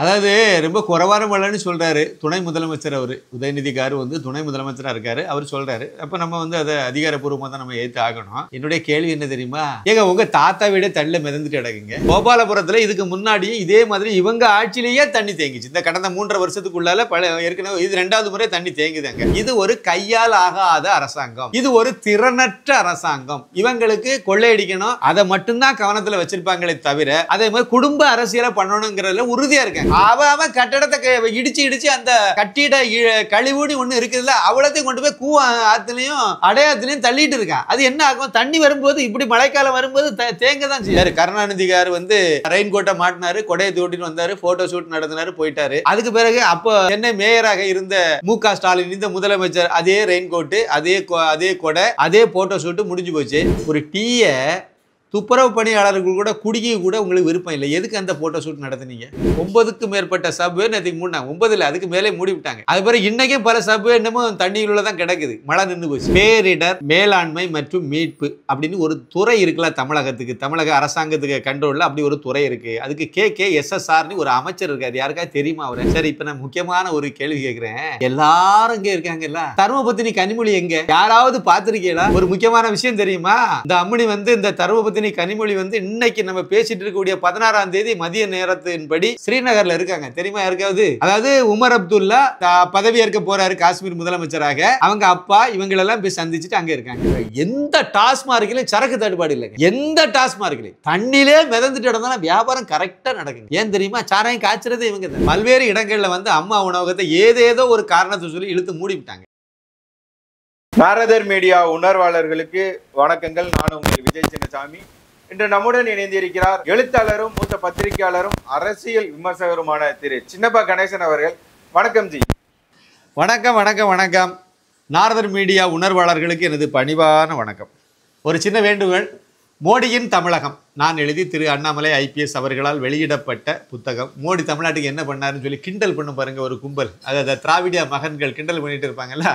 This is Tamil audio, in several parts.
அதாவது ரொம்ப குறவான மழைன்னு சொல்கிறாரு துணை முதலமைச்சர் அவர் உதயநிதிக்காரு வந்து துணை முதலமைச்சராக இருக்கார் அவர் சொல்கிறாரு அப்போ நம்ம வந்து அதை அதிகாரப்பூர்வமாக தான் நம்ம ஏற்று ஆகணும் என்னுடைய கேள்வி என்ன தெரியுமா ஏங்க உங்கள் தாத்தா வீட தண்ணியில் மிதந்துட்டு கிடக்குங்க கோபாலபுரத்தில் இதுக்கு முன்னாடியும் இதே மாதிரி இவங்க ஆட்சியிலேயே தண்ணி தேங்கிச்சு இந்த கடந்த மூன்றரை வருஷத்துக்குள்ளால பல ஏற்கனவே இது ரெண்டாவது முறை தண்ணி தேங்குதாங்க இது ஒரு கையால் ஆகாத அரசாங்கம் இது ஒரு திறனற்ற அரசாங்கம் இவங்களுக்கு கொள்ளையடிக்கணும் அதை மட்டும்தான் கவனத்தில் வச்சிருப்பாங்களே தவிர அதே மாதிரி குடும்ப அரசியலை பண்ணணுங்கிறதுல உறுதியாக இருக்காங்க அவ அவன் கட்டடத்தை இடிச்சு இடிச்சு அந்த கட்டிட கழிவுன்னு ஒண்ணு இருக்குதுல்ல அவ்வளோத்தையும் கொண்டு போய் கூவ ஆத்துலயும் அடையாத்துலயும் தள்ளிட்டு இருக்கான் அது என்ன ஆகும் தண்ணி வரும்போது இப்படி மழைக்காலம் வரும்போது தேங்க தான் செய்யாரு கருணாநிதிகார் வந்து ரெயின் கோட்டை மாட்டினாரு கொடையை தோட்டின்னு வந்தாரு போட்டோ ஷூட் நடத்தினாரு போயிட்டாரு அதுக்கு பிறகு அப்போ என்ன மேயராக இருந்த மு க ஸ்டாலின் இந்த முதலமைச்சர் அதே ரெயின் கோட்டு அதே அதே கொடை அதே போட்டோ ஷூட்டு முடிஞ்சு போச்சு ஒரு டீயை துப்புரவு பணியாளர்கள் கூட குடிக்க கூட உங்களுக்கு விருப்பம் இல்லை எதுக்கு அந்த ஃபோட்டோ ஷூட் நடத்துனீங்க ஒன்பதுக்கு மேற்பட்ட சப்வே நேற்றுக்கு மூடினாங்க ஒன்பதில் அதுக்கு மேலே மூடி விட்டாங்க அது பிறகு இன்றைக்கும் பல சப்வே இன்னமும் தண்ணியில் தான் கிடக்குது மழை நின்று போச்சு பேரிடர் மேலாண்மை மற்றும் மீட்பு அப்படின்னு ஒரு துறை இருக்குல்ல தமிழகத்துக்கு தமிழக அரசாங்கத்துக்கு கண்ட்ரோலில் அப்படி ஒரு துறை இருக்குது அதுக்கு கே கே ஆர்னு ஒரு அமைச்சர் இருக்காரு யாருக்கா தெரியுமா அவர் சரி இப்போ நான் முக்கியமான ஒரு கேள்வி கேட்குறேன் எல்லாரும் இங்கே இருக்காங்கல்ல தருமபத்தினி கனிமொழி எங்க யாராவது பார்த்துருக்கீங்களா ஒரு முக்கியமான விஷயம் தெரியுமா இந்த அம்மணி வந்து இந்த தருமபத்தினி நந்தினி கனிமொழி வந்து இன்னைக்கு நம்ம பேசிட்டு இருக்கக்கூடிய பதினாறாம் தேதி மதிய நேரத்தின்படி ஸ்ரீநகர்ல இருக்காங்க தெரியுமா யாருக்காவது அதாவது உமர் அப்துல்லா பதவி ஏற்க போறாரு காஷ்மீர் முதலமைச்சராக அவங்க அப்பா இவங்களெல்லாம் போய் சந்திச்சுட்டு அங்க இருக்காங்க எந்த டாஸ்மார்க்லயும் சரக்கு தட்டுப்பாடு இல்லைங்க எந்த டாஸ்மார்க்லயும் தண்ணிலே மிதந்துட்டு இடம் வியாபாரம் கரெக்டா நடக்குங்க ஏன் தெரியுமா சாராயம் காய்ச்சறது இவங்க பல்வேறு இடங்கள்ல வந்து அம்மா உணவகத்தை ஏதேதோ ஒரு காரணத்தை சொல்லி இழுத்து மூடிவிட்டாங்க நாரதர் மீடியா உணர்வாளர்களுக்கு வணக்கங்கள் நான் உங்கள் விஜய் சின்னசாமி இன்று நம்முடன் இணைந்திருக்கிறார் எழுத்தாளரும் மூத்த பத்திரிகையாளரும் அரசியல் விமர்சகருமான திரு சின்னப்பா கணேசன் அவர்கள் வணக்கம் ஜி வணக்கம் வணக்கம் வணக்கம் நாரதர் மீடியா உணர்வாளர்களுக்கு எனது பணிவான வணக்கம் ஒரு சின்ன வேண்டுகோள் மோடியின் தமிழகம் நான் எழுதி திரு அண்ணாமலை ஐபிஎஸ் அவர்களால் வெளியிடப்பட்ட புத்தகம் மோடி தமிழ்நாட்டுக்கு என்ன பண்ணாருன்னு சொல்லி கிண்டல் பண்ணும் பாருங்கள் ஒரு கும்பல் அதாவது திராவிடியா மகன்கள் கிண்டல் பண்ணிட்டு இருப்பாங்கல்ல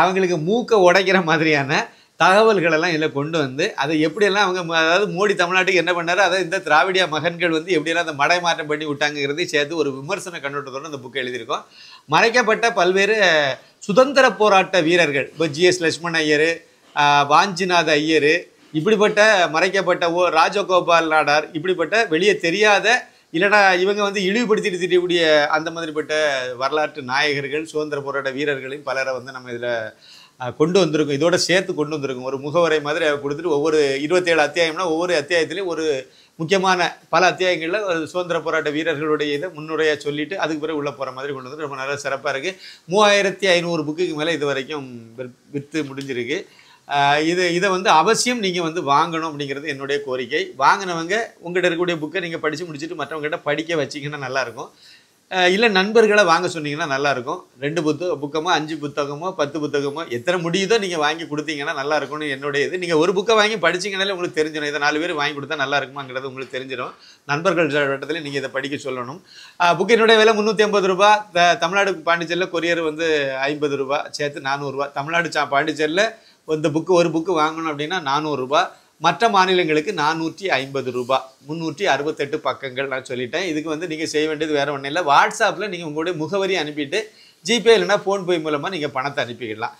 அவங்களுக்கு மூக்கை உடைக்கிற மாதிரியான தகவல்களெல்லாம் இதில் கொண்டு வந்து அதை எப்படியெல்லாம் அவங்க அதாவது மோடி தமிழ்நாட்டுக்கு என்ன பண்ணார் அதாவது இந்த திராவிடியா மகன்கள் வந்து எப்படியெல்லாம் அந்த மடை மாற்றம் பண்ணி விட்டாங்கிறதையும் சேர்த்து ஒரு விமர்சன கண்ணோட்டத்தோடு அந்த புக்கை எழுதியிருக்கோம் மறைக்கப்பட்ட பல்வேறு சுதந்திர போராட்ட வீரர்கள் இப்போ ஜிஎஸ் லட்சுமண் ஐயர் வாஞ்சிநாத ஐயர் இப்படிப்பட்ட மறைக்கப்பட்ட ஓ ராஜகோபால் நாடார் இப்படிப்பட்ட வெளியே தெரியாத இல்லைனா இவங்க வந்து இழிவுபடுத்திட்டு திரியக்கூடிய அந்த மாதிரிப்பட்ட வரலாற்று நாயகர்கள் சுதந்திர போராட்ட வீரர்களையும் பலரை வந்து நம்ம இதில் கொண்டு வந்திருக்கோம் இதோட சேர்த்து கொண்டு வந்திருக்கோம் ஒரு முகவரை மாதிரி கொடுத்துட்டு ஒவ்வொரு இருபத்தேழு அத்தியாயம்னா ஒவ்வொரு அத்தியாயத்துலேயும் ஒரு முக்கியமான பல அத்தியாயங்களில் ஒரு சுதந்திர போராட்ட வீரர்களுடைய இதை முன்னுரையாக சொல்லிவிட்டு அதுக்கு பிறகு உள்ளே போகிற மாதிரி கொண்டு வந்து ரொம்ப நல்லா சிறப்பாக இருக்குது மூவாயிரத்தி ஐநூறு புக்குக்கு மேலே இது வரைக்கும் விற்று முடிஞ்சிருக்கு இது இதை வந்து அவசியம் நீங்கள் வந்து வாங்கணும் அப்படிங்கிறது என்னுடைய கோரிக்கை வாங்கினவங்க உங்கள்கிட்ட இருக்கக்கூடிய புக்கை நீங்கள் படித்து முடிச்சுட்டு மற்றவங்ககிட்ட படிக்க வச்சிங்கன்னா நல்லாயிருக்கும் இல்லை நண்பர்களை வாங்க சொன்னீங்கன்னா நல்லாயிருக்கும் ரெண்டு புத்தக புக்கமோ அஞ்சு புத்தகமோ பத்து புத்தகமோ எத்தனை முடியுதோ நீங்கள் வாங்கி கொடுத்தீங்கன்னா நல்லா இருக்கும்னு என்னுடைய இது நீங்கள் ஒரு புக்கை வாங்கி படிச்சிங்கனாலே உங்களுக்கு தெரிஞ்சிடும் இதை நாலு பேர் வாங்கி கொடுத்தா நல்லா இருக்குமாங்கிறது உங்களுக்கு தெரிஞ்சிடும் நண்பர்கள் வட்டத்தில் நீங்கள் இதை படிக்க சொல்லணும் என்னுடைய விலை முந்நூற்றி ஐம்பது ரூபா த தமிழ்நாடு பாண்டிச்சேரியில் கொரியர் வந்து ஐம்பது ரூபா சேர்த்து நானூறுரூவா தமிழ்நாடு சா பாண்டிச்சேரியில் இந்த புக்கு ஒரு புக்கு வாங்கணும் அப்படின்னா நானூறுரூபா மற்ற மாநிலங்களுக்கு நானூற்றி ஐம்பது ரூபா முந்நூற்றி அறுபத்தெட்டு பக்கங்கள் நான் சொல்லிட்டேன் இதுக்கு வந்து நீங்கள் செய்ய வேண்டியது வேறு ஒன்றும் இல்லை வாட்ஸ்அப்பில் நீங்கள் உங்களுடைய முகவரி அனுப்பிட்டு ஜிபே இல்லைனா ஃபோன்பே மூலமாக நீங்கள் பணத்தை அனுப்பிக்கலாம்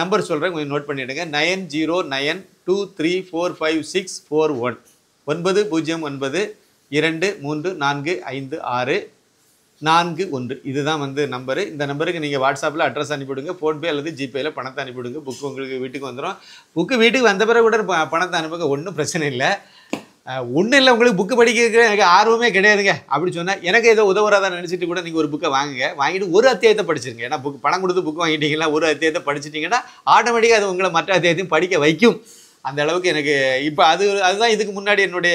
நம்பர் சொல்கிறேன் கொஞ்சம் நோட் பண்ணிவிடுங்க nine zero nine two three four five six four one ஒன்பது பூஜ்ஜியம் ஒன்பது இரண்டு மூன்று நான்கு ஐந்து ஆறு நான்கு ஒன்று இதுதான் வந்து நம்பரு இந்த நம்பருக்கு நீங்கள் வாட்ஸ்அப்பில் அட்ரஸ் அனுப்பிவிடுங்க ஃபோன்பே அல்லது ஜிபேயில் பணத்தை அனுப்பிவிடுங்க புக்கு உங்களுக்கு வீட்டுக்கு வந்துடும் புக்கு வீட்டுக்கு வந்த பிறகு கூட பணத்தை அனுப்புங்க ஒன்றும் பிரச்சனை இல்லை ஒன்றும் இல்லை உங்களுக்கு புக்கு படிக்கிறதுக்கு எனக்கு ஆர்வமே கிடையாதுங்க அப்படி சொன்னால் எனக்கு ஏதோ உதவுறாதான் நினச்சிட்டு கூட நீங்கள் ஒரு புக்கை வாங்குங்க வாங்கிட்டு ஒரு அத்தியாயத்தை படிச்சிருங்க ஏன்னா புக் பணம் கொடுத்து புக் வாங்கிட்டீங்கன்னா ஒரு அத்தியாயத்தை படிச்சிட்டிங்கன்னா ஆட்டோமேட்டிக்காக அது உங்களை மற்ற அத்தியாயத்தையும் படிக்க வைக்கும் அந்த அளவுக்கு எனக்கு இப்போ அது அதுதான் இதுக்கு முன்னாடி என்னுடைய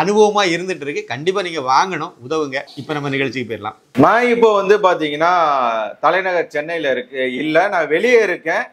அனுபவமாக இருந்துட்டு இருக்கு கண்டிப்பாக நீங்கள் வாங்கணும் உதவுங்க இப்போ நம்ம நிகழ்ச்சிக்கு போயிடலாம் நான் இப்போ வந்து பார்த்தீங்கன்னா தலைநகர் சென்னையில் இருக்கு இல்லை நான் வெளியே இருக்கேன்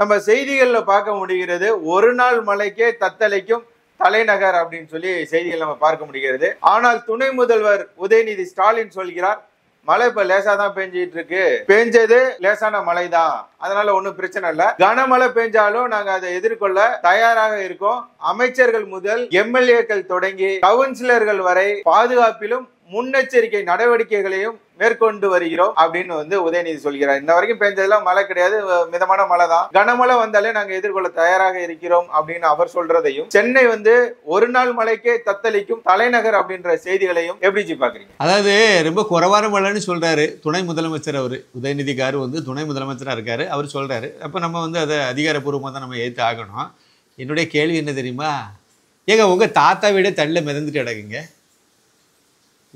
நம்ம செய்திகளில் பார்க்க முடிகிறது ஒரு நாள் மலைக்கே தத்தளிக்கும் தலைநகர் அப்படின்னு சொல்லி செய்திகள் நம்ம பார்க்க முடிகிறது ஆனால் துணை முதல்வர் உதயநிதி ஸ்டாலின் சொல்கிறார் மழை இப்ப லேசா தான் பெஞ்சிட்டு இருக்கு பெஞ்சது லேசான மழை தான் அதனால ஒன்றும் பிரச்சனை இல்லை கனமழை பெஞ்சாலும் நாங்க அதை எதிர்கொள்ள தயாராக இருக்கோம் அமைச்சர்கள் முதல் எம்எல்ஏக்கள் தொடங்கி கவுன்சிலர்கள் வரை பாதுகாப்பிலும் முன்னெச்சரிக்கை நடவடிக்கைகளையும் மேற்கொண்டு வருகிறோம் அப்படின்னு வந்து உதயநிதி சொல்கிறார் இந்த வரைக்கும் பெஞ்சதெல்லாம் மழை கிடையாது மிதமான மழை தான் கனமழை வந்தாலே நாங்க எதிர்கொள்ள தயாராக இருக்கிறோம் அப்படின்னு அவர் சொல்றதையும் சென்னை வந்து ஒரு நாள் மழைக்கே தத்தளிக்கும் தலைநகர் அப்படின்ற செய்திகளையும் எப்படி ஜி பாக்குறீங்க அதாவது ரொம்ப குறவான மழைன்னு சொல்றாரு துணை முதலமைச்சர் அவர் உதயநிதிக்காரு வந்து துணை முதலமைச்சராக இருக்காரு அவர் சொல்றாரு அப்போ நம்ம வந்து அதை அதிகாரப்பூர்வமாக தான் நம்ம ஏற்று ஆகணும் என்னுடைய கேள்வி என்ன தெரியுமா ஏங்க உங்கள் தாத்தா வீடே தள்ளில் மிதந்துட்டு கிடக்குங்க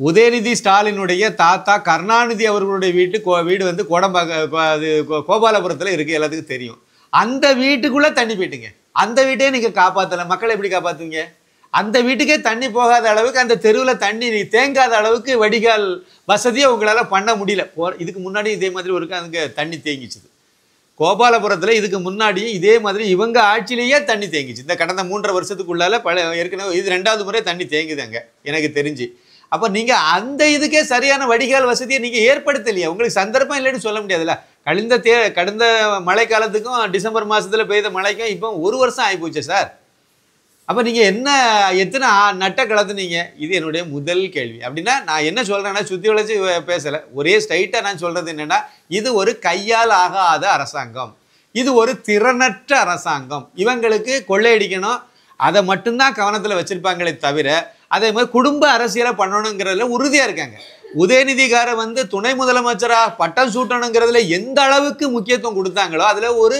உதயநிதி ஸ்டாலினுடைய தாத்தா கருணாநிதி அவர்களுடைய வீட்டு வீடு வந்து கோடம்பாக அது கோபாலபுரத்தில் இருக்குது எல்லாத்துக்கும் தெரியும் அந்த வீட்டுக்குள்ளே தண்ணி போயிட்டுங்க அந்த வீட்டையே நீங்கள் காப்பாற்றலை மக்களை எப்படி காப்பாற்றுவீங்க அந்த வீட்டுக்கே தண்ணி போகாத அளவுக்கு அந்த தெருவில் தண்ணி தேங்காத அளவுக்கு வடிகால் வசதியை உங்களால் பண்ண முடியல போ இதுக்கு முன்னாடி இதே மாதிரி ஒரு அங்கே தண்ணி தேங்கிச்சுது கோபாலபுரத்தில் இதுக்கு முன்னாடியும் இதே மாதிரி இவங்க ஆட்சியிலேயே தண்ணி தேங்கிச்சு இந்த கடந்த மூன்றரை வருஷத்துக்குள்ளால பல ஏற்கனவே இது ரெண்டாவது முறை தண்ணி தேங்குது அங்கே எனக்கு தெரிஞ்சு அப்போ நீங்கள் அந்த இதுக்கே சரியான வடிகால் வசதியை நீங்கள் ஏற்படுத்தலையே உங்களுக்கு சந்தர்ப்பம் இல்லைன்னு சொல்ல முடியாதுல்ல கழிந்த தே கடந்த மழைக்காலத்துக்கும் டிசம்பர் மாதத்தில் பெய்த மழைக்கும் இப்போ ஒரு வருஷம் ஆகிப்போச்சு சார் அப்போ நீங்கள் என்ன எத்தனை நட்டை கலத்துனீங்க இது என்னுடைய முதல் கேள்வி அப்படின்னா நான் என்ன சொல்கிறேன்னா சுற்றி வளர்ச்சி பேசலை ஒரே ஸ்ட்ரைட்டாக நான் சொல்கிறது என்னென்னா இது ஒரு கையால் ஆகாத அரசாங்கம் இது ஒரு திறனற்ற அரசாங்கம் இவங்களுக்கு கொள்ளையடிக்கணும் அதை மட்டும்தான் கவனத்தில் வச்சுருப்பாங்களே தவிர அதே மாதிரி குடும்ப அரசியலை பண்ணணுங்கிறதுல உறுதியாக இருக்காங்க உதயநிதிகாரை வந்து துணை முதலமைச்சராக பட்டம் சூட்டணுங்கிறதுல எந்த அளவுக்கு முக்கியத்துவம் கொடுத்தாங்களோ அதில் ஒரு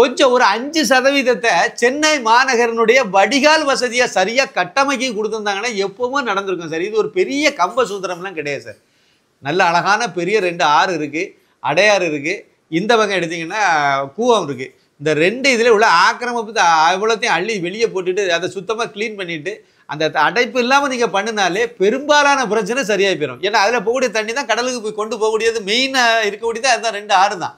கொஞ்சம் ஒரு அஞ்சு சதவீதத்தை சென்னை மாநகரனுடைய வடிகால் வசதியை சரியாக கட்டமைக்கி கொடுத்துருந்தாங்கன்னா எப்போவுமே நடந்திருக்கும் சார் இது ஒரு பெரிய கம்ப சூத்திரம்லாம் கிடையாது சார் நல்ல அழகான பெரிய ரெண்டு ஆறு இருக்குது அடையாறு இருக்குது இந்த பக்கம் எடுத்திங்கன்னா கூவம் இருக்குது இந்த ரெண்டு இதில் உள்ள ஆக்கிரமிப்பு அவ்வளோத்தையும் அள்ளி வெளியே போட்டுட்டு அதை சுத்தமாக க்ளீன் பண்ணிவிட்டு அந்த அடைப்பு இல்லாமல் நீங்கள் பண்ணினாலே பெரும்பாலான பிரச்சனை சரியாகி போயிடும் ஏன்னா அதில் போகக்கூடிய தண்ணி தான் கடலுக்கு போய் கொண்டு போகக்கூடியது மெயினாக இருக்கக்கூடியது அதுதான் ரெண்டு ஆறு தான்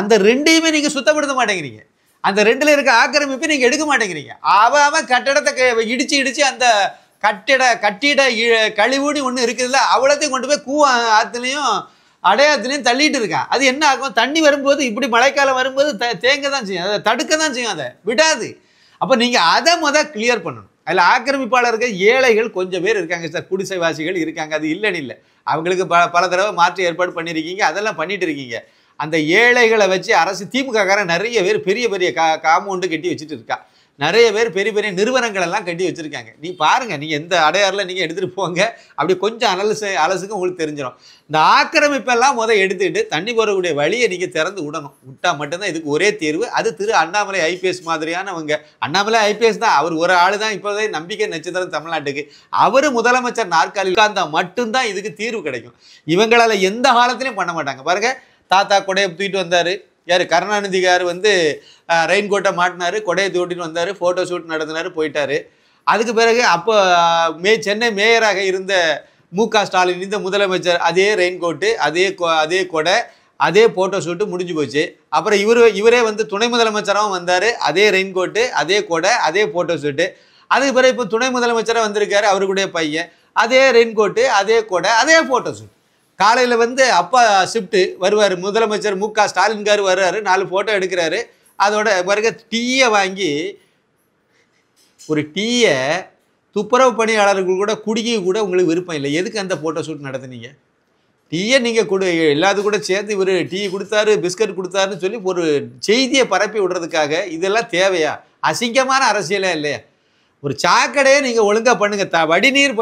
அந்த ரெண்டையுமே நீங்கள் சுத்தப்படுத்த மாட்டேங்கிறீங்க அந்த ரெண்டில் இருக்க ஆக்கிரமிப்பை நீங்கள் எடுக்க மாட்டேங்கிறீங்க அவன் அவன் கட்டடத்தை இடித்து இடித்து அந்த கட்டிட கட்டிட கழிவுடி ஒன்று இருக்குதுல்ல அவ்வளோத்தையும் கொண்டு போய் கூ ஆற்றுலையும் அடையாத்துலையும் தள்ளிட்டு இருக்கான் அது என்ன ஆகும் தண்ணி வரும்போது இப்படி மழைக்காலம் வரும்போது த தேங்க தான் செய்யும் அதை தடுக்க தான் செய்யும் அதை விடாது அப்போ நீங்கள் அதை முதல் கிளியர் பண்ணணும் அதில் ஆக்கிரமிப்பாளருக்கு ஏழைகள் கொஞ்சம் பேர் இருக்காங்க சார் குடிசைவாசிகள் இருக்காங்க அது இல்லைன்னு இல்லை அவங்களுக்கு ப பல தடவை மாற்று ஏற்பாடு பண்ணியிருக்கீங்க அதெல்லாம் பண்ணிட்டு இருக்கீங்க அந்த ஏழைகளை வச்சு அரசு திமுக காரன் நிறைய பேர் பெரிய பெரிய கா காம்பவுண்டு கட்டி வச்சுட்டு இருக்கா நிறைய பேர் பெரிய பெரிய நிறுவனங்கள் எல்லாம் கட்டி வச்சுருக்காங்க நீ பாருங்கள் நீங்கள் எந்த அடையாறில் நீங்கள் எடுத்துகிட்டு போங்க அப்படி கொஞ்சம் அலசு அலசுக்கு உங்களுக்கு தெரிஞ்சிடும் இந்த ஆக்கிரமிப்பெல்லாம் முதல் எடுத்துக்கிட்டு தண்ணி போகிறக்கூடிய வழியை நீங்கள் திறந்து விடணும் விட்டால் மட்டும்தான் இதுக்கு ஒரே தேர்வு அது திரு அண்ணாமலை ஐபிஎஸ் மாதிரியானவங்க அண்ணாமலை ஐபிஎஸ் தான் அவர் ஒரு ஆள் தான் இப்போதே நம்பிக்கை நட்சத்திரம் தமிழ்நாட்டுக்கு அவர் முதலமைச்சர் நாற்காலி உட்கார்ந்தா மட்டும்தான் இதுக்கு தீர்வு கிடைக்கும் இவங்களால் எந்த காலத்திலையும் பண்ண மாட்டாங்க பாருங்கள் தாத்தா கொடையை தூக்கிட்டு வந்தார் யார் கருணாநிதிகார் வந்து ரெயின் கோட்டை மாட்டினார் கொடையை தூட்டின்னு வந்தார் ஃபோட்டோ ஷூட் நடத்தினார் போயிட்டார் அதுக்கு பிறகு அப்போ மே சென்னை மேயராக இருந்த மு க ஸ்டாலின் இந்த முதலமைச்சர் அதே ரெயின் கோட்டு அதே அதே கொடை அதே ஃபோட்டோ ஷூட்டு முடிஞ்சு போச்சு அப்புறம் இவர் இவரே வந்து துணை முதலமைச்சராகவும் வந்தார் அதே ரெயின் கோட்டு அதே கொடை அதே ஃபோட்டோ ஷூட்டு அதுக்கு பிறகு இப்போ துணை முதலமைச்சராக வந்திருக்காரு அவருக்குடைய பையன் அதே ரெயின் கோட்டு அதே கொடை அதே ஃபோட்டோ ஷூட் காலையில் வந்து அப்பா ஷிஃப்ட்டு வருவார் முதலமைச்சர் மு க ஸ்டாலின் கார் வர்றாரு நாலு ஃபோட்டோ எடுக்கிறாரு அதோட பிறகு டீயை வாங்கி ஒரு டீயை துப்புரவு பணியாளர்கள் கூட குடிக்க கூட உங்களுக்கு விருப்பம் இல்லை எதுக்கு அந்த ஃபோட்டோ ஷூட் நடத்துனீங்க டீயை நீங்கள் கொடு எல்லாத்து கூட சேர்த்து இவர் டீ கொடுத்தாரு பிஸ்கட் கொடுத்தாருன்னு சொல்லி ஒரு செய்தியை பரப்பி விடுறதுக்காக இதெல்லாம் தேவையா அசிங்கமான அரசியலே இல்லையா ஒரு சாக்கடையை நீங்கள் ஒழுங்காக பண்ணுங்கள் த வடிநீர்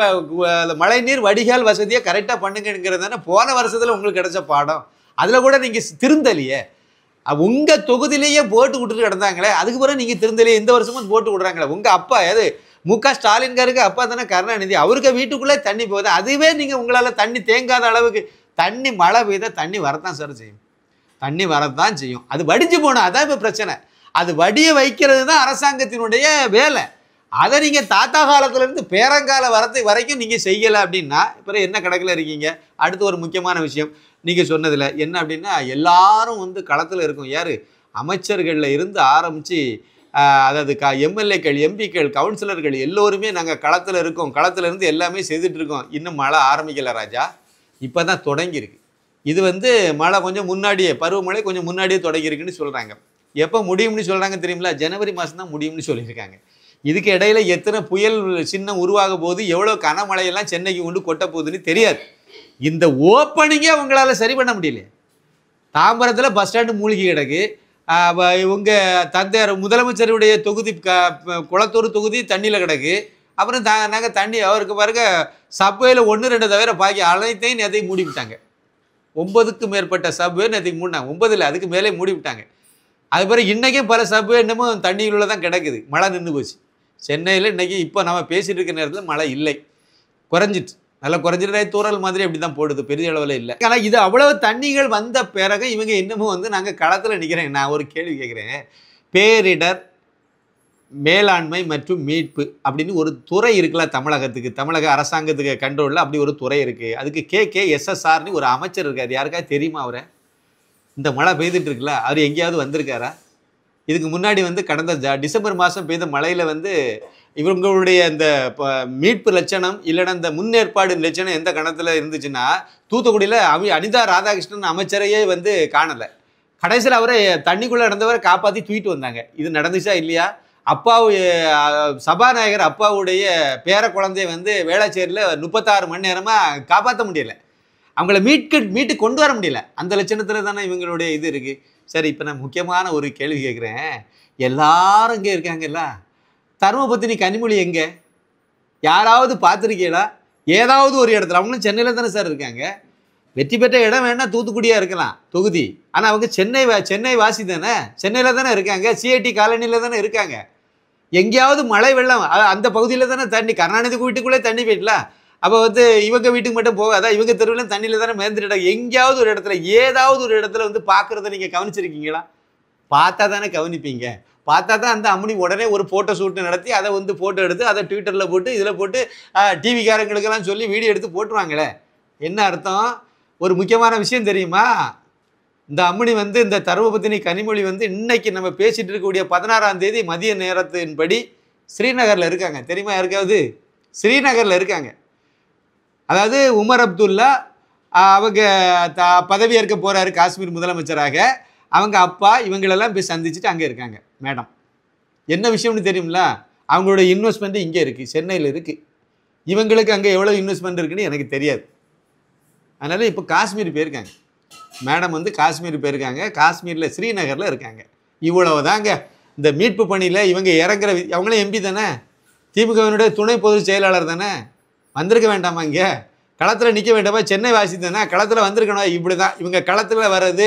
மழை நீர் வடிகால் வசதியை கரெக்டாக பண்ணுங்கிறது தானே போன வருஷத்தில் உங்களுக்கு கிடைச்ச பாடம் அதில் கூட நீங்கள் திருந்தலையே உங்கள் தொகுதியிலேயே போட்டு விட்டுட்டு கிடந்தாங்களே அதுக்கு பிறகு நீங்கள் திருந்தலையே இந்த வருஷமும் போட்டு விடுறாங்களே உங்கள் அப்பா எது மு க ஸ்டாலின்காருக்கு அப்பா தானே கருணாநிதி அவருக்கு வீட்டுக்குள்ளே தண்ணி போகுது அதுவே நீங்கள் உங்களால் தண்ணி தேங்காத அளவுக்கு தண்ணி மழை பெய்த தண்ணி வரத்தான் சார் செய்யும் தண்ணி வரத்தான் செய்யும் அது வடிஞ்சு போகணும் அதான் இப்போ பிரச்சனை அது வடிய வைக்கிறது தான் அரசாங்கத்தினுடைய வேலை அதை நீங்கள் தாத்தா காலத்துலேருந்து பேரங்கால வரத்து வரைக்கும் நீங்கள் செய்யலை அப்படின்னா இப்போ என்ன கணக்கில் இருக்கீங்க அடுத்து ஒரு முக்கியமான விஷயம் நீங்கள் சொன்னதில் என்ன அப்படின்னா எல்லாரும் வந்து களத்தில் இருக்கும் யார் அமைச்சர்களில் இருந்து ஆரம்பித்து அதாவது க எம்எல்ஏக்கள் எம்பிக்கள் கவுன்சிலர்கள் எல்லோருமே நாங்கள் களத்தில் இருக்கோம் களத்தில் இருந்து எல்லாமே செய்துட்ருக்கோம் இன்னும் மழை ஆரம்பிக்கலை ராஜா இப்போ தான் தொடங்கியிருக்கு இது வந்து மழை கொஞ்சம் முன்னாடியே பருவமழை கொஞ்சம் முன்னாடியே தொடங்கியிருக்குன்னு சொல்கிறாங்க எப்போ முடியும்னு சொல்கிறாங்க தெரியுங்களா ஜனவரி மாதம் தான் முடியும்னு சொல்லியிருக்காங்க இதுக்கு இடையில எத்தனை புயல் சின்னம் உருவாக போது எவ்வளோ கனமழையெல்லாம் சென்னைக்கு கொண்டு கொட்ட போகுதுன்னு தெரியாது இந்த ஓப்பனிங்கே அவங்களால சரி பண்ண முடியல தாம்பரத்தில் பஸ் ஸ்டாண்டு மூழ்கி கிடக்கு இவங்க தந்தையார் முதலமைச்சருடைய தொகுதி க குளத்தூர் தொகுதி தண்ணியில் கிடக்கு அப்புறம் த நாங்கள் தண்ணி அவருக்கு பாருங்க சப்வேயில் ஒன்று ரெண்டு தவிர பாக்கி அனைத்தையும் நேற்றையும் விட்டாங்க ஒன்பதுக்கு மேற்பட்ட சப்வே நேற்றைக்கு மூடினாங்க ஒன்பதில் அதுக்கு மேலே விட்டாங்க அதுபோல் இன்றைக்கும் பல சப்வே இன்னமும் தண்ணியில் தான் கிடக்குது மழை நின்று போச்சு சென்னையில் இன்றைக்கி இப்போ நம்ம பேசிகிட்டு இருக்க நேரத்தில் மழை இல்லை குறைஞ்சிட்டு நல்லா குறைஞ்சிட்டு தூரல் மாதிரி அப்படி தான் போடுது பெரிய அளவில் இல்லை ஆனால் இது அவ்வளவு தண்ணிகள் வந்த பிறகு இவங்க இன்னமும் வந்து நாங்கள் களத்தில் நிற்கிறேன் நான் ஒரு கேள்வி கேட்குறேன் பேரிடர் மேலாண்மை மற்றும் மீட்பு அப்படின்னு ஒரு துறை இருக்குல்ல தமிழகத்துக்கு தமிழக அரசாங்கத்துக்கு கண்ட்ரோலில் அப்படி ஒரு துறை இருக்குது அதுக்கு கே கே எஸ்எஸ்ஆர்னு ஒரு அமைச்சர் இருக்கார் யாருக்காவது தெரியுமா அவரை இந்த மழை பெய்துட்டு இருக்குல்ல அவர் எங்கேயாவது வந்திருக்காரா இதுக்கு முன்னாடி வந்து கடந்த டிசம்பர் மாதம் பெய்த மழையில் வந்து இவங்களுடைய இந்த மீட்பு லட்சணம் இல்லைன்னா இந்த முன்னேற்பாடு லட்சணம் எந்த கணத்தில் இருந்துச்சுன்னா தூத்துக்குடியில் அமி அனிதா ராதாகிருஷ்ணன் அமைச்சரையே வந்து காணலை கடைசியில் அவரை தண்ணிக்குள்ளே நடந்தவரை காப்பாற்றி தூக்கிட்டு வந்தாங்க இது நடந்துச்சா இல்லையா அப்பாவு சபாநாயகர் அப்பாவுடைய பேர குழந்தைய வந்து வேளாச்சேரியில் முப்பத்தாறு மணி நேரமாக காப்பாற்ற முடியலை அவங்கள மீட்க மீட்டு கொண்டு வர முடியல அந்த லட்சணத்தில் தானே இவங்களுடைய இது இருக்குது சரி இப்போ நான் முக்கியமான ஒரு கேள்வி கேட்குறேன் எல்லாரும் இங்கே இருக்காங்கல்ல தர்மபத்தினி கனிமொழி எங்கே யாராவது பார்த்துருக்கீங்களா ஏதாவது ஒரு இடத்துல அவங்களும் சென்னையில் தானே சார் இருக்காங்க வெற்றி பெற்ற இடம் வேணால் தூத்துக்குடியாக இருக்கலாம் தொகுதி ஆனால் அவங்க சென்னை வா சென்னை வாசி தானே சென்னையில் தானே இருக்காங்க சிஐடி காலனியில் தானே இருக்காங்க எங்கேயாவது மழை வெள்ளம் அந்த பகுதியில் தானே தண்ணி கருணாநிதி வீட்டுக்குள்ளே தண்ணி போயிடலாம் அப்போ வந்து இவங்க வீட்டுக்கு மட்டும் போகாத இவங்க தெருவில் தண்ணியில் தானே மிதந்துட்டு எங்கேயாவது ஒரு இடத்துல ஏதாவது ஒரு இடத்துல வந்து பார்க்குறத நீங்கள் கவனிச்சிருக்கீங்களா பார்த்தா தானே கவனிப்பீங்க பார்த்தா தான் அந்த அம்மனி உடனே ஒரு ஃபோட்டோ ஷூட்டு நடத்தி அதை வந்து ஃபோட்டோ எடுத்து அதை ட்விட்டரில் போட்டு இதில் போட்டு டிவிக்காரங்களுக்கெல்லாம் சொல்லி வீடியோ எடுத்து போட்டுருவாங்களே என்ன அர்த்தம் ஒரு முக்கியமான விஷயம் தெரியுமா இந்த அம்மனி வந்து இந்த தருமபத்தினி கனிமொழி வந்து இன்னைக்கு நம்ம பேசிகிட்டு இருக்கக்கூடிய பதினாறாம் தேதி மதிய நேரத்தின்படி ஸ்ரீநகரில் இருக்காங்க தெரியுமா யாருக்காவது ஸ்ரீநகரில் இருக்காங்க அதாவது உமர் அப்துல்லா அவங்க த பதவியேற்க போகிறாரு காஷ்மீர் முதலமைச்சராக அவங்க அப்பா இவங்களெல்லாம் போய் சந்திச்சுட்டு அங்கே இருக்காங்க மேடம் என்ன விஷயம்னு தெரியுங்களா அவங்களோட இன்வெஸ்ட்மெண்ட்டு இங்கே இருக்குது சென்னையில் இருக்குது இவங்களுக்கு அங்கே எவ்வளோ இன்வெஸ்ட்மெண்ட் இருக்குன்னு எனக்கு தெரியாது அதனால் இப்போ காஷ்மீர் போயிருக்காங்க மேடம் வந்து காஷ்மீர் போயிருக்காங்க காஷ்மீரில் ஸ்ரீநகரில் இருக்காங்க இவ்வளவு தாங்க இந்த மீட்பு பணியில் இவங்க இறங்குற அவங்களே எம்பி தானே திமுகவினுடைய துணை பொதுச் செயலாளர் தானே வந்திருக்க வேண்டாமா இங்கே களத்தில் நிற்க வேண்டாமா சென்னை வாசித்தேன்னா களத்தில் வந்திருக்கணும் இப்படி தான் இவங்க களத்தில் வர்றது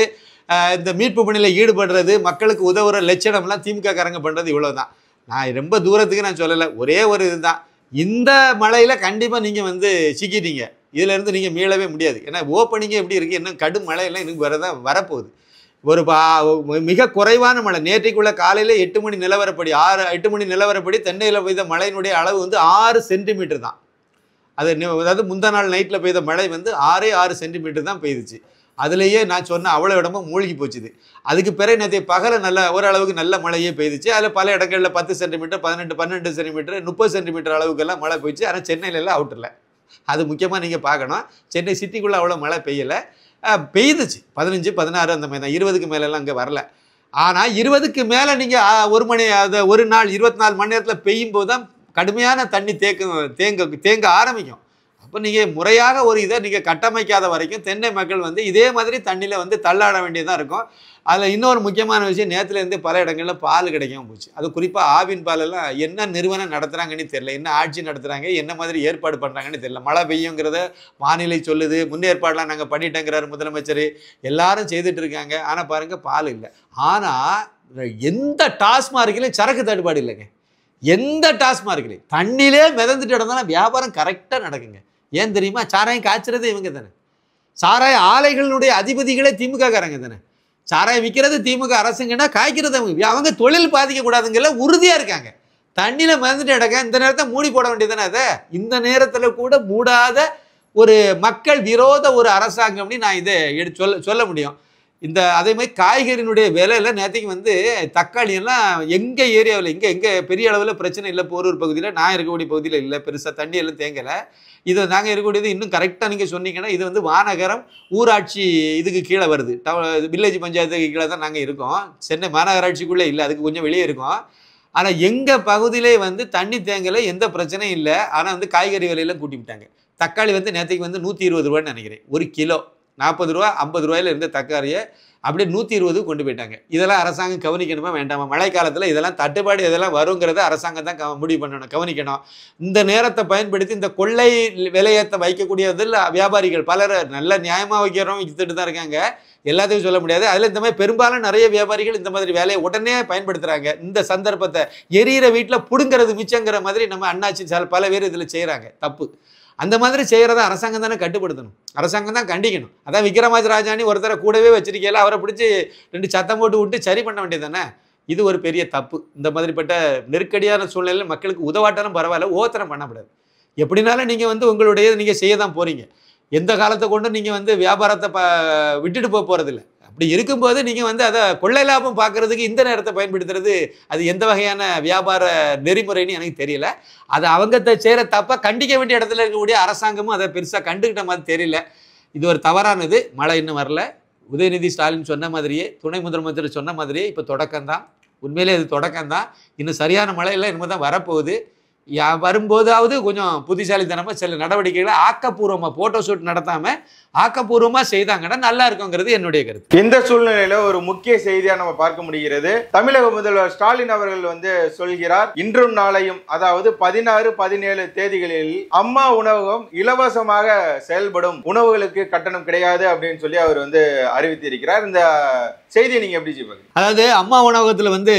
இந்த மீட்பு பணியில் ஈடுபடுறது மக்களுக்கு உதவுற லட்சணம்லாம் திமுக காரங்க பண்ணுறது இவ்வளோ தான் நான் ரொம்ப தூரத்துக்கு நான் சொல்லலை ஒரே ஒரு இது தான் இந்த மழையில் கண்டிப்பாக நீங்கள் வந்து சிக்கிட்டீங்க இதிலேருந்து நீங்கள் மீளவே முடியாது ஏன்னா ஓப்பனிங்கே எப்படி இருக்குது இன்னும் கடும் மழையெல்லாம் இன்னும் வரதான் வரப்போகுது ஒரு பா மிக குறைவான மழை நேற்றைக்குள்ளே காலையில் எட்டு மணி நிலவரப்படி ஆறு எட்டு மணி நிலவரப்படி தென்னையில் பெய்த மழையினுடைய அளவு வந்து ஆறு சென்டிமீட்டர் தான் அது அதாவது முந்தா நாள் நைட்டில் பெய்த மழை வந்து ஆறே ஆறு சென்டிமீட்டர் தான் பெய்துச்சு அதுலேயே நான் சொன்ன அவ்வளோ இடமும் மூழ்கி போச்சுது அதுக்கு பிறகு நேற்று பகல நல்ல ஓரளவுக்கு நல்ல மழையே பெய்துச்சு அதில் பல இடங்களில் பத்து சென்டிமீட்டர் பதினெட்டு பன்னெண்டு சென்டிமீட்டர் முப்பது சென்டிமீட்டர் அளவுக்கெல்லாம் மழை போயிடுச்சு ஆனால் சென்னையிலலாம் அவுட்டரில் அது முக்கியமாக நீங்கள் பார்க்கணும் சென்னை சிட்டிக்குள்ளே அவ்வளோ மழை பெய்யலை பெய்துச்சு பதினஞ்சு பதினாறு அந்த மாதிரி தான் இருபதுக்கு மேலெல்லாம் அங்கே வரல ஆனால் இருபதுக்கு மேலே நீங்கள் ஒரு மணி அதை ஒரு நாள் இருபத்தி நாலு மணி நேரத்தில் பெய்யும் போது தான் கடுமையான தண்ணி தேக்க தேங்க தேங்க ஆரம்பிக்கும் அப்போ நீங்கள் முறையாக ஒரு இதை நீங்கள் கட்டமைக்காத வரைக்கும் தென்னை மக்கள் வந்து இதே மாதிரி தண்ணியில் வந்து தள்ளாட வேண்டியதாக இருக்கும் அதில் இன்னொரு முக்கியமான விஷயம் நேற்றுலேருந்து பல இடங்களில் பால் கிடைக்காம போச்சு அது குறிப்பாக ஆவின் பாலெல்லாம் என்ன நிறுவனம் நடத்துகிறாங்கன்னு தெரில என்ன ஆட்சி நடத்துகிறாங்க என்ன மாதிரி ஏற்பாடு பண்ணுறாங்கன்னு தெரில மழை பெய்யுங்கிறத வானிலை சொல்லுது முன்னேற்பாடெலாம் நாங்கள் பண்ணிட்டேங்கிறார் முதலமைச்சர் எல்லாரும் செய்துட்டு இருக்காங்க ஆனால் பாருங்கள் பால் இல்லை ஆனால் எந்த டாஸ்மார்க்லையும் சரக்கு தட்டுப்பாடு இல்லைங்க எந்த டாஸ்மாக தண்ணியிலே மிதந்துட்டு இடம்னா வியாபாரம் கரெக்டாக நடக்குங்க ஏன் தெரியுமா சாராயம் காய்ச்சறது இவங்க தானே சாராய ஆலைகளுடைய அதிபதிகளே திமுக காரங்க தானே சாராயம் விற்கிறது திமுக அரசுங்கன்னா காய்க்கிறது அவங்க அவங்க தொழில் கூடாதுங்கிற உறுதியாக இருக்காங்க தண்ணியில் மிதந்துட்டு இடங்க இந்த நேரத்தை மூடி போட வேண்டியதானே அதை இந்த நேரத்தில் கூட மூடாத ஒரு மக்கள் விரோத ஒரு அரசாங்கம்னு நான் இதை எடுத்து சொல்ல சொல்ல முடியும் இந்த அதே மாதிரி காய்கறியினுடைய விலையில நேற்றுக்கு வந்து தக்காளி எல்லாம் எங்கள் ஏரியாவில் இங்கே எங்கே பெரிய அளவில் பிரச்சனை இல்லை போரூர் பகுதியில் நான் இருக்கக்கூடிய பகுதியில் இல்லை பெருசாக தண்ணி எல்லாம் தேங்கலை இதை நாங்கள் இருக்கக்கூடியது இன்னும் கரெக்டாக நீங்கள் சொன்னீங்கன்னா இது வந்து மாநகரம் ஊராட்சி இதுக்கு கீழே வருது வில்லேஜ் பஞ்சாயத்துக்கு கீழே தான் நாங்கள் இருக்கோம் சென்னை மாநகராட்சிக்குள்ளே இல்லை அதுக்கு கொஞ்சம் வெளியே இருக்கோம் ஆனால் எங்கள் பகுதியிலே வந்து தண்ணி தேங்கலை எந்த பிரச்சனையும் இல்லை ஆனால் வந்து காய்கறி விலையெல்லாம் கூட்டி விட்டாங்க தக்காளி வந்து நேற்றுக்கு வந்து நூற்றி இருபது ரூபான்னு நினைக்கிறேன் ஒரு கிலோ நாற்பது ரூபா ஐம்பது ரூபாயில் இருந்த தக்காரியை அப்படியே நூற்றி இருபது கொண்டு போயிட்டாங்க இதெல்லாம் அரசாங்கம் கவனிக்கணுமா வேண்டாமா மழைக்காலத்தில் இதெல்லாம் தட்டுப்பாடு இதெல்லாம் வருங்கிறத அரசாங்கம் தான் முடிவு பண்ணணும் கவனிக்கணும் இந்த நேரத்தை பயன்படுத்தி இந்த கொள்ளை விலையத்தை வைக்கக்கூடியதில் வியாபாரிகள் பலர் நல்ல நியாயமாக வைக்கிறோம் வித்துட்டு தான் இருக்காங்க எல்லாத்தையும் சொல்ல முடியாது அதில் இந்த மாதிரி பெரும்பாலும் நிறைய வியாபாரிகள் இந்த மாதிரி வேலையை உடனே பயன்படுத்துகிறாங்க இந்த சந்தர்ப்பத்தை எரியிற வீட்டில் பிடுங்கிறது மிச்சங்கிற மாதிரி நம்ம அண்ணாச்சி பல பேர் இதில் செய்கிறாங்க தப்பு அந்த மாதிரி செய்கிறத அரசாங்கம் தானே கட்டுப்படுத்தணும் அரசாங்கம் தான் கண்டிக்கணும் அதான் விக்ரமாஜ் ராஜானி ஒருத்தரை கூடவே வச்சிருக்கையில அவரை பிடிச்சி ரெண்டு சத்தம் போட்டு விட்டு சரி பண்ண வேண்டியது தானே இது ஒரு பெரிய தப்பு இந்த மாதிரிப்பட்ட நெருக்கடியான சூழ்நிலையில் மக்களுக்கு உதவாட்டாலும் பரவாயில்ல ஓத்தனம் பண்ணக்கூடாது எப்படினாலும் நீங்கள் வந்து உங்களுடைய நீங்கள் செய்ய தான் போகிறீங்க எந்த காலத்தை கொண்டும் நீங்கள் வந்து வியாபாரத்தை ப விட்டுட்டு போக போகிறதில்ல அப்படி இருக்கும்போது நீங்கள் வந்து அதை கொள்ளை லாபம் பார்க்குறதுக்கு இந்த நேரத்தை பயன்படுத்துறது அது எந்த வகையான வியாபார நெறிமுறைன்னு எனக்கு தெரியல அது அவங்க செய்கிற தப்பாக கண்டிக்க வேண்டிய இடத்துல இருக்கக்கூடிய அரசாங்கமும் அதை பெருசாக கண்டுக்கிட்ட மாதிரி தெரியல இது ஒரு தவறானது மழை இன்னும் வரல உதயநிதி ஸ்டாலின் சொன்ன மாதிரியே துணை முதலமைச்சர் சொன்ன மாதிரியே இப்போ தொடக்கம்தான் உண்மையிலே இது தொடக்கம்தான் இன்னும் சரியான மழையெல்லாம் இனிமேல் தான் வரப்போகுது வரும்போதாவது கொஞ்சம் புத்திசாலித்தனமாக சில நடவடிக்கைகளை ஆக்கப்பூர்வமாக ஃபோட்டோ ஷூட் நடத்தாமல் ஆக்கப்பூர்வமாக செய்தாங்கன்னா நல்லா இருக்குங்கிறது என்னுடைய கருத்து இந்த சூழ்நிலையில் ஒரு முக்கிய செய்தியாக நம்ம பார்க்க முடிகிறது தமிழக முதல்வர் ஸ்டாலின் அவர்கள் வந்து சொல்கிறார் இன்றும் நாளையும் அதாவது பதினாறு பதினேழு தேதிகளில் அம்மா உணவகம் இலவசமாக செயல்படும் உணவுகளுக்கு கட்டணம் கிடையாது அப்படின்னு சொல்லி அவர் வந்து அறிவித்திருக்கிறார் இந்த செய்தியை நீங்கள் எப்படி செய்வாங்க அதாவது அம்மா உணவகத்தில் வந்து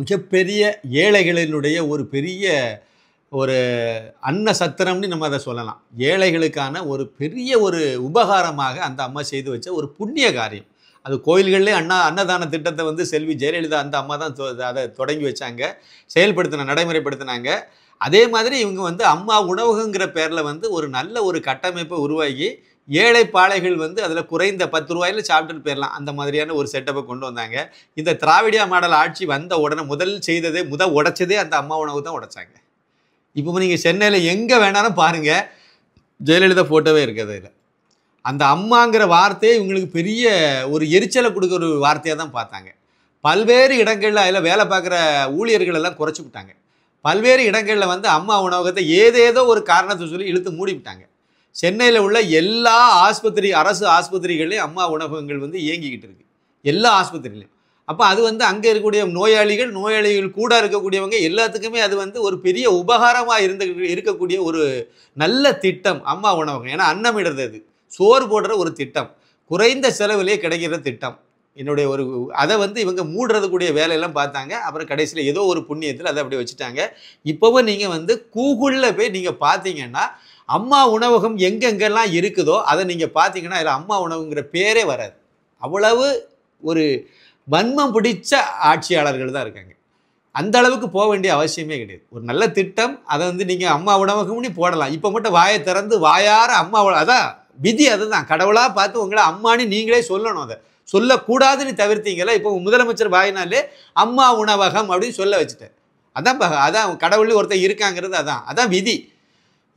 மிகப்பெரிய ஏழைகளினுடைய ஒரு பெரிய ஒரு அன்ன சத்திரம்னு நம்ம அதை சொல்லலாம் ஏழைகளுக்கான ஒரு பெரிய ஒரு உபகாரமாக அந்த அம்மா செய்து வச்ச ஒரு புண்ணிய காரியம் அது கோயில்களிலே அண்ணா அன்னதான திட்டத்தை வந்து செல்வி ஜெயலலிதா அந்த அம்மா தான் அதை தொடங்கி வச்சாங்க செயல்படுத்தின நடைமுறைப்படுத்தினாங்க அதே மாதிரி இவங்க வந்து அம்மா உணவகங்கிற பேரில் வந்து ஒரு நல்ல ஒரு கட்டமைப்பை உருவாக்கி ஏழை பாளைகள் வந்து அதில் குறைந்த பத்து ரூபாயில் சாப்பிட்டுட்டு போயிடலாம் அந்த மாதிரியான ஒரு செட்டப்பை கொண்டு வந்தாங்க இந்த திராவிடியா மாடல் ஆட்சி வந்த உடனே முதல் செய்ததே முத உடைச்சதே அந்த அம்மா உணவு தான் உடைச்சாங்க இப்போ நீங்கள் சென்னையில் எங்கே வேணாலும் பாருங்கள் ஜெயலலிதா ஃபோட்டோவே இருக்கிறது இல்லை அந்த அம்மாங்கிற வார்த்தையை இவங்களுக்கு பெரிய ஒரு எரிச்சலை கொடுக்குற ஒரு வார்த்தையாக தான் பார்த்தாங்க பல்வேறு இடங்களில் அதில் வேலை பார்க்குற ஊழியர்கள் எல்லாம் குறைச்சி விட்டாங்க பல்வேறு இடங்களில் வந்து அம்மா உணவகத்தை ஏதேதோ ஒரு காரணத்தை சொல்லி இழுத்து மூடிவிட்டாங்க சென்னையில் உள்ள எல்லா ஆஸ்பத்திரி அரசு ஆஸ்பத்திரிகள்லேயும் அம்மா உணவகங்கள் வந்து இயங்கிக்கிட்டு இருக்குது எல்லா ஆஸ்பத்திரிலையும் அப்போ அது வந்து அங்கே இருக்கக்கூடிய நோயாளிகள் நோயாளிகள் கூட இருக்கக்கூடியவங்க எல்லாத்துக்குமே அது வந்து ஒரு பெரிய உபகாரமாக இருந்து இருக்கக்கூடிய ஒரு நல்ல திட்டம் அம்மா உணவகம் ஏன்னா அன்னமிடுறது அது சோறு போடுற ஒரு திட்டம் குறைந்த செலவிலே கிடைக்கிற திட்டம் என்னுடைய ஒரு அதை வந்து இவங்க மூடுறதுக்கூடிய வேலையெல்லாம் பார்த்தாங்க அப்புறம் கடைசியில் ஏதோ ஒரு புண்ணியத்தில் அதை அப்படி வச்சுட்டாங்க இப்போவும் நீங்கள் வந்து கூகுளில் போய் நீங்கள் பார்த்தீங்கன்னா அம்மா உணவகம் எங்கெங்கெல்லாம் இருக்குதோ அதை நீங்கள் பார்த்தீங்கன்னா அதில் அம்மா உணவுங்கிற பேரே வராது அவ்வளவு ஒரு வன்மம் பிடிச்ச ஆட்சியாளர்கள் தான் இருக்காங்க அந்த அளவுக்கு போக வேண்டிய அவசியமே கிடையாது ஒரு நல்ல திட்டம் அதை வந்து நீங்கள் அம்மா உணவகம்னு போடலாம் இப்போ மட்டும் வாயை திறந்து வாயார அம்மா அதான் விதி அதுதான் கடவுளாக பார்த்து உங்களை அம்மானு நீங்களே சொல்லணும் அதை சொல்லக்கூடாதுன்னு தவிர்த்தீங்களா இப்போ முதலமைச்சர் வாயினாலே அம்மா உணவகம் அப்படின்னு சொல்ல வச்சுட்டேன் அதான் அதான் கடவுள் ஒருத்தர் இருக்காங்கிறது அதான் அதான் விதி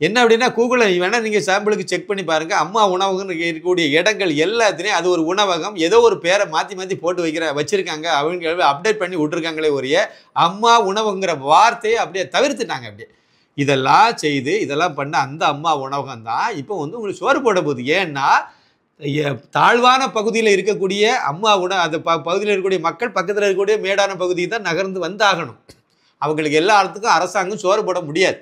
என்ன அப்படின்னா கூகுளை வேணால் நீங்கள் சாம்பிளுக்கு செக் பண்ணி பாருங்கள் அம்மா உணவகம் இருக்கக்கூடிய இடங்கள் எல்லாத்துலேயும் அது ஒரு உணவகம் ஏதோ ஒரு பேரை மாற்றி மாற்றி போட்டு வைக்கிற வச்சுருக்காங்க அவங்க அப்டேட் பண்ணி விட்ருக்காங்களே ஒரே அம்மா உணவுங்கிற வார்த்தையை அப்படியே தவிர்த்துட்டாங்க அப்படியே இதெல்லாம் செய்து இதெல்லாம் பண்ண அந்த அம்மா உணவகம் தான் இப்போ வந்து உங்களுக்கு சோறு போட போகுது ஏன்னா தாழ்வான பகுதியில் இருக்கக்கூடிய அம்மா உணவு அந்த ப பகுதியில் இருக்கக்கூடிய மக்கள் பக்கத்தில் இருக்கக்கூடிய மேடான பகுதிக்கு தான் நகர்ந்து வந்தாகணும் அவங்களுக்கு எல்லா இடத்துக்கும் அரசாங்கம் சோறு போட முடியாது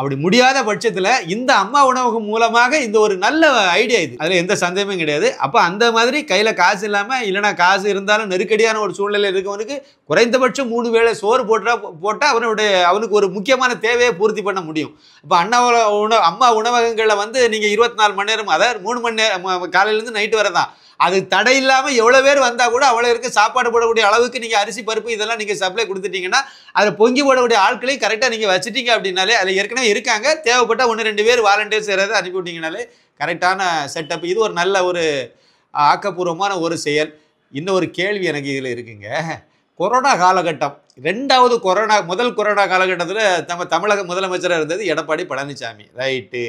அப்படி முடியாத பட்சத்தில் இந்த அம்மா உணவகம் மூலமாக இந்த ஒரு நல்ல ஐடியா இது அதில் எந்த சந்தேகமும் கிடையாது அப்போ அந்த மாதிரி கையில் காசு இல்லாமல் இல்லைனா காசு இருந்தாலும் நெருக்கடியான ஒரு சூழ்நிலை இருக்கவனுக்கு குறைந்தபட்சம் மூணு வேளை சோறு போட்டால் போட்டால் அவனுடைய அவனுக்கு ஒரு முக்கியமான தேவையை பூர்த்தி பண்ண முடியும் இப்போ அண்ணா உணவு அம்மா உணவகங்களில் வந்து நீங்கள் இருபத்தி நாலு மணி நேரம் அதாவது மூணு மணி நேரம் காலையிலேருந்து நைட்டு வரதான் அது தடை இல்லாமல் எவ்வளோ பேர் வந்தால் கூட அவ்வளோ இருக்கு சாப்பாடு போடக்கூடிய அளவுக்கு நீங்கள் அரிசி பருப்பு இதெல்லாம் நீங்கள் சப்ளை கொடுத்துட்டீங்கன்னா அதை பொங்கி போடக்கூடிய ஆட்களை கரெக்டாக நீங்கள் வச்சுட்டீங்க அப்படின்னாலே அதில் ஏற்கனவே இருக்காங்க தேவைப்பட்ட ஒன்று ரெண்டு பேர் வாலண்டியர்ஸ் அனுப்பி அனுப்பிவிட்டிங்கனாலே கரெக்டான செட்டப் இது ஒரு நல்ல ஒரு ஆக்கப்பூர்வமான ஒரு செயல் இன்னும் ஒரு கேள்வி எனக்கு இதில் இருக்குங்க கொரோனா காலகட்டம் ரெண்டாவது கொரோனா முதல் கொரோனா காலகட்டத்தில் நம்ம தமிழக முதலமைச்சராக இருந்தது எடப்பாடி பழனிசாமி ரைட்டு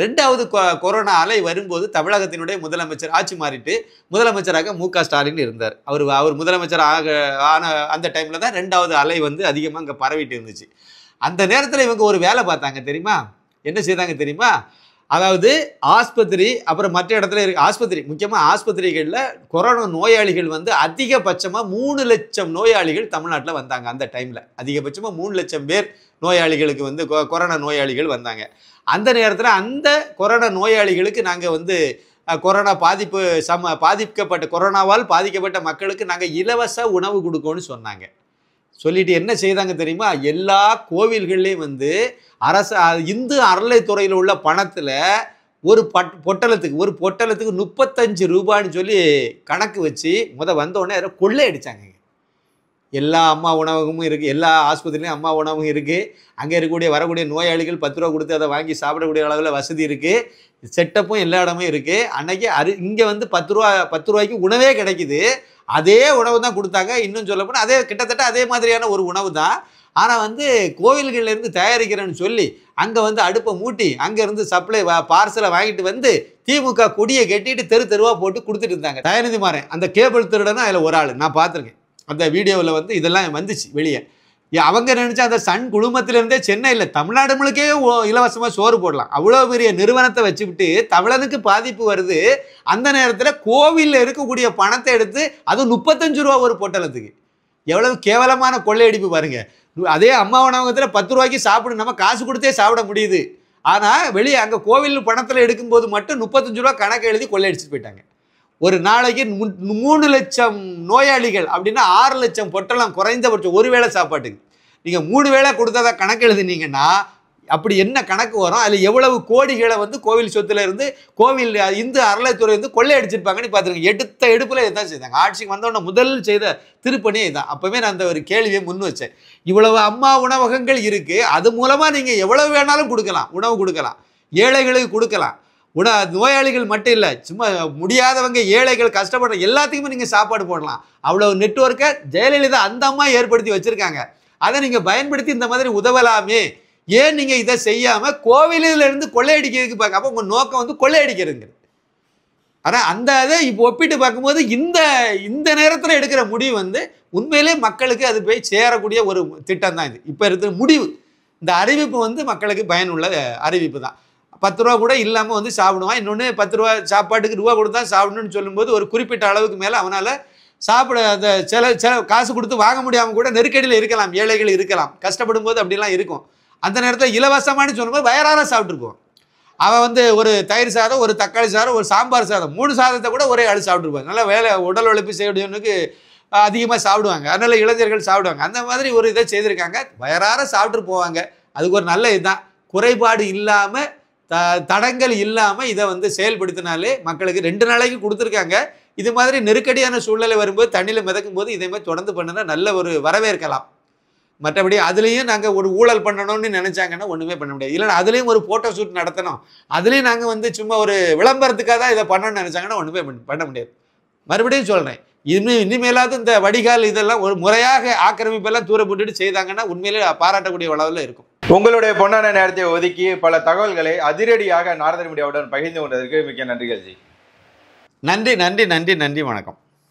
ரெண்டாவது கொரோனா அலை வரும்போது தமிழகத்தினுடைய முதலமைச்சர் ஆட்சி மாறிட்டு முதலமைச்சராக மு ஸ்டாலின் இருந்தார் அவர் அவர் முதலமைச்சர் ஆக ஆன அந்த டைமில் தான் ரெண்டாவது அலை வந்து அதிகமாக அங்கே பரவிட்டு இருந்துச்சு அந்த நேரத்தில் இவங்க ஒரு வேலை பார்த்தாங்க தெரியுமா என்ன செய்தாங்க தெரியுமா அதாவது ஆஸ்பத்திரி அப்புறம் மற்ற இடத்துல இருக்கு ஆஸ்பத்திரி முக்கியமாக ஆஸ்பத்திரிகளில் கொரோனா நோயாளிகள் வந்து அதிகபட்சமாக மூணு லட்சம் நோயாளிகள் தமிழ்நாட்டில் வந்தாங்க அந்த டைமில் அதிகபட்சமாக மூணு லட்சம் பேர் நோயாளிகளுக்கு வந்து கொரோனா நோயாளிகள் வந்தாங்க அந்த நேரத்தில் அந்த கொரோனா நோயாளிகளுக்கு நாங்கள் வந்து கொரோனா பாதிப்பு சம பாதிக்கப்பட்ட கொரோனாவால் பாதிக்கப்பட்ட மக்களுக்கு நாங்கள் இலவச உணவு கொடுக்கோன்னு சொன்னாங்க சொல்லிட்டு என்ன செய்தாங்க தெரியுமா எல்லா கோவில்கள்லேயும் வந்து அரசு இந்து அறநிலைத்துறையில் உள்ள பணத்தில் ஒரு பட் பொட்டலத்துக்கு ஒரு பொட்டலத்துக்கு முப்பத்தஞ்சு ரூபான்னு சொல்லி கணக்கு வச்சு முத வந்தோடனே அதில் கொள்ளை அடித்தாங்க எல்லா அம்மா உணவகமும் இருக்குது எல்லா ஆஸ்பத்திரிலையும் அம்மா உணவும் இருக்குது அங்கே இருக்கக்கூடிய வரக்கூடிய நோயாளிகள் பத்து ரூபா கொடுத்து அதை வாங்கி சாப்பிடக்கூடிய அளவில் வசதி இருக்குது செட்டப்பும் எல்லா இடமும் இருக்குது அன்றைக்கி அரு இங்கே வந்து பத்து ரூபா பத்து ரூபாய்க்கு உணவே கிடைக்குது அதே உணவு தான் கொடுத்தாங்க இன்னும் சொல்ல போனால் அதே கிட்டத்தட்ட அதே மாதிரியான ஒரு உணவு தான் ஆனால் வந்து கோவில்கள்லேருந்து தயாரிக்கிறேன்னு சொல்லி அங்கே வந்து அடுப்பை மூட்டி அங்கேருந்து சப்ளை பார்சலை வாங்கிட்டு வந்து திமுக கொடியை கட்டிட்டு தெரு தெருவாக போட்டு கொடுத்துட்டு இருந்தாங்க தயாநிதி மாறேன் அந்த கேபிள் திருடனா அதில் ஒரு ஆள் நான் பார்த்துருக்கேன் அந்த வீடியோவில் வந்து இதெல்லாம் வந்துச்சு வெளியே அவங்க நினச்சா அந்த சன் குழுமத்திலேருந்தே சென்னையில் தமிழ்நாடு முழுக்கே இலவசமாக சோறு போடலாம் அவ்வளோ பெரிய நிறுவனத்தை வச்சுக்கிட்டு தமிழனுக்கு பாதிப்பு வருது அந்த நேரத்தில் கோவிலில் இருக்கக்கூடிய பணத்தை எடுத்து அதுவும் முப்பத்தஞ்சு ரூபா ஒரு பொட்டலத்துக்கு எவ்வளவு கேவலமான கொள்ளையடிப்பு பாருங்கள் அதே அம்மா உணவகத்தில் பத்து ரூபாய்க்கு சாப்பிடும் நம்ம காசு கொடுத்தே சாப்பிட முடியுது ஆனால் வெளியே அங்கே கோவில் பணத்தில் எடுக்கும்போது மட்டும் முப்பத்தஞ்சு ரூபா கணக்கு எழுதி கொள்ளையடிச்சிட்டு போயிட்டாங்க ஒரு நாளைக்கு மூணு லட்சம் நோயாளிகள் அப்படின்னா ஆறு லட்சம் பொட்டலம் குறைந்தபட்சம் ஒரு வேளை சாப்பாட்டுக்கு நீங்கள் மூணு வேளை கொடுத்ததாக கணக்கு எழுதினீங்கன்னா அப்படி என்ன கணக்கு வரும் அதில் எவ்வளவு கோடிகளை வந்து கோவில் சொத்துல இருந்து கோவில் இந்து அறலைத்துறை வந்து கொள்ளையடிச்சிருப்பாங்கன்னு பார்த்துருக்கேன் எடுத்த எடுப்பில் இதுதான் செய்தாங்க ஆட்சிக்கு வந்தவொடனே முதல் செய்த திருப்பணியே இதான் அப்போவே நான் அந்த ஒரு கேள்வியை முன் வச்சேன் இவ்வளவு அம்மா உணவகங்கள் இருக்குது அது மூலமாக நீங்கள் எவ்வளவு வேணாலும் கொடுக்கலாம் உணவு கொடுக்கலாம் ஏழைகளுக்கு கொடுக்கலாம் உட நோயாளிகள் மட்டும் இல்லை சும்மா முடியாதவங்க ஏழைகள் கஷ்டப்படுற எல்லாத்துக்குமே நீங்கள் சாப்பாடு போடலாம் அவ்வளோ நெட்ஒர்க்கை ஜெயலலிதா அந்த அம்மா ஏற்படுத்தி வச்சுருக்காங்க அதை நீங்கள் பயன்படுத்தி இந்த மாதிரி உதவலாமே ஏன் நீங்கள் இதை செய்யாமல் கோவிலிருந்து கொள்ளையடிக்கிறதுக்கு பார்க்க அப்போ உங்கள் நோக்கம் வந்து கொள்ளையடிக்கிறதுங்கிறது ஆனால் அந்த இதை இப்போ ஒப்பிட்டு பார்க்கும்போது இந்த இந்த நேரத்தில் எடுக்கிற முடிவு வந்து உண்மையிலே மக்களுக்கு அது போய் சேரக்கூடிய ஒரு திட்டம் தான் இது இப்போ இருக்கிற முடிவு இந்த அறிவிப்பு வந்து மக்களுக்கு பயனுள்ள அறிவிப்பு தான் பத்து ரூபா கூட இல்லாமல் வந்து சாப்பிடுவான் இன்னொன்று பத்து ரூபா சாப்பாட்டுக்கு ரூபா கொடுத்தா சாப்பிடணும்னு சொல்லும்போது ஒரு குறிப்பிட்ட அளவுக்கு மேலே அவனால் சாப்பிட அந்த சில சில காசு கொடுத்து வாங்க முடியாமல் கூட நெருக்கடியில் இருக்கலாம் ஏழைகள் இருக்கலாம் கஷ்டப்படும் போது அப்படிலாம் இருக்கும் அந்த நேரத்தில் இலவசமானு சொல்லும்போது வயறாக சாப்பிட்ருக்கோம் அவன் வந்து ஒரு தயிர் சாதம் ஒரு தக்காளி சாதம் ஒரு சாம்பார் சாதம் மூணு சாதத்தை கூட ஒரே ஆள் சாப்பிட்ருப்பாங்க நல்லா வேலை உடல் உழைப்பு செய்யணுக்கு அதிகமாக சாப்பிடுவாங்க அதனால் இளைஞர்கள் சாப்பிடுவாங்க அந்த மாதிரி ஒரு இதை செய்திருக்காங்க வயறார சாப்பிட்டு போவாங்க அதுக்கு ஒரு நல்ல இதுதான் குறைபாடு இல்லாமல் த தடங்கள் இல்லாமல் இதை வந்து செயல்படுத்தினாலே மக்களுக்கு ரெண்டு நாளைக்கு கொடுத்துருக்காங்க இது மாதிரி நெருக்கடியான சூழ்நிலை வரும்போது தண்ணியில் மிதக்கும் போது இதே மாதிரி தொடர்ந்து பண்ணினா நல்ல ஒரு வரவேற்கலாம் மற்றபடி அதுலேயும் நாங்கள் ஒரு ஊழல் பண்ணணும்னு நினச்சாங்கன்னா ஒன்றுமே பண்ண முடியாது இல்லைனா அதுலேயும் ஒரு ஃபோட்டோ ஷூட் நடத்தணும் அதுலேயும் நாங்கள் வந்து சும்மா ஒரு விளம்பரத்துக்காக தான் இதை பண்ணணும்னு நினச்சாங்கன்னா ஒன்றுமே பண்ண முடியாது மறுபடியும் சொல்கிறேன் இன்னும் இனிமேலாவது இந்த வடிகால் இதெல்லாம் ஒரு முறையாக ஆக்கிரமிப்பெல்லாம் தூர போட்டுட்டு செய்தாங்கன்னா உண்மையிலே பாராட்டக்கூடிய அளவில் இருக்கும் உங்களுடைய பொன்னான நேரத்தை ஒதுக்கி பல தகவல்களை அதிரடியாக நாரதன் மீடியாவுடன் பகிர்ந்து கொண்டதற்கு மிக்க நன்றிகள் ஜி நன்றி நன்றி நன்றி நன்றி வணக்கம்